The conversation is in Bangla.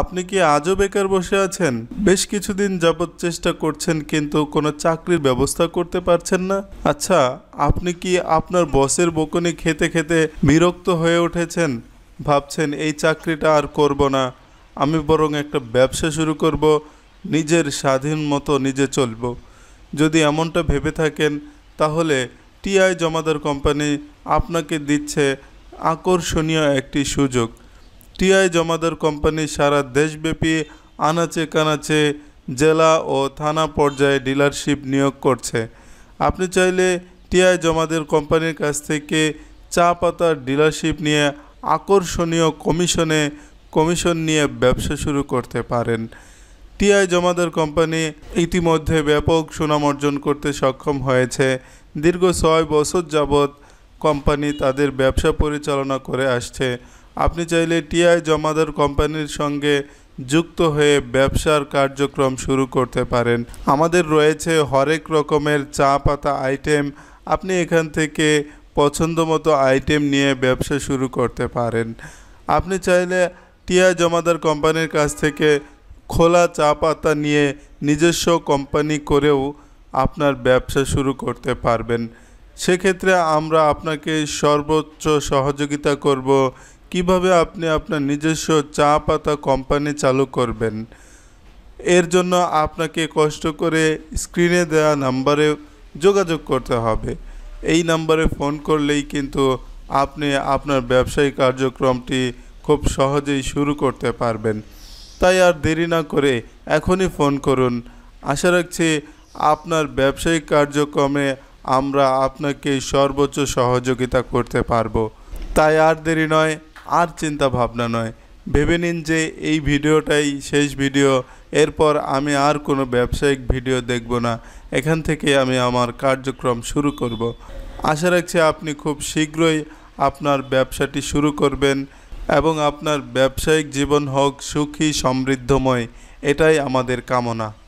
আপনি কি আজও বেকার বসে আছেন বেশ কিছুদিন যাবৎ চেষ্টা করছেন কিন্তু কোনো চাকরির ব্যবস্থা করতে পারছেন না আচ্ছা আপনি কি আপনার বসের বকুনি খেতে খেতে বিরক্ত হয়ে উঠেছেন ভাবছেন এই চাকরিটা আর করব না আমি বরং একটা ব্যবসা শুরু করব নিজের স্বাধীন মতো নিজে চলব যদি এমনটা ভেবে থাকেন তাহলে টিআই জমাদার কোম্পানি আপনাকে দিচ্ছে আকর্ষণীয় একটি সুযোগ টিআই জমাদার কোম্পানি সারা দেশব্যাপী আনাচে কানাচে জেলা ও থানা পর্যায়ে ডিলারশিপ নিয়োগ করছে আপনি চাইলে টিআই জমাদের কোম্পানির কাছ থেকে চা পাতার ডিলারশিপ নিয়ে আকর্ষণীয় কমিশনে কমিশন নিয়ে ব্যবসা শুরু করতে পারেন টিআই জমাদার কোম্পানি ইতিমধ্যে ব্যাপক সুনাম অর্জন করতে সক্ষম হয়েছে দীর্ঘ ছয় বছর যাবৎ কোম্পানি তাদের ব্যবসা পরিচালনা করে আসছে আপনি চাইলে টিআই জমাদার কোম্পানির সঙ্গে যুক্ত হয়ে ব্যবসার কার্যক্রম শুরু করতে পারেন আমাদের রয়েছে হরেক রকমের চা পাতা আইটেম আপনি এখান থেকে পছন্দ মতো আইটেম নিয়ে ব্যবসা শুরু করতে পারেন আপনি চাইলে টিয়া জমাদার কোম্পানির কাছ থেকে খোলা চা পাতা নিয়ে নিজস্ব কোম্পানি করেও আপনার ব্যবসা শুরু করতে পারবেন সেক্ষেত্রে আমরা আপনাকে সর্বোচ্চ সহযোগিতা করব কিভাবে আপনি আপনার নিজস্ব চা পাতা কোম্পানি চালু করবেন এর জন্য আপনাকে কষ্ট করে স্ক্রিনে দেওয়া নাম্বারে যোগাযোগ করতে হবে এই নাম্বারে ফোন করলেই কিন্তু আপনি আপনার ব্যবসায়ী কার্যক্রমটি খুব সহজেই শুরু করতে পারবেন তাই আর দেরি না করে এখনই ফোন করুন আশা রাখছি আপনার ব্যবসায়িক কার্যক্রমে আমরা আপনাকে সর্বোচ্চ সহযোগিতা করতে পারব তাই আর দেরি নয় আর চিন্তা ভাবনা নয় ভেবে নিন যে এই ভিডিওটাই শেষ ভিডিও এরপর আমি আর কোনো ব্যবসায়িক ভিডিও দেখব না এখান থেকে আমি আমার কার্যক্রম শুরু করব। আশা রাখছি আপনি খুব শীঘ্রই আপনার ব্যবসাটি শুরু করবেন এবং আপনার ব্যবসায়িক জীবন হোক সুখী সমৃদ্ধময় এটাই আমাদের কামনা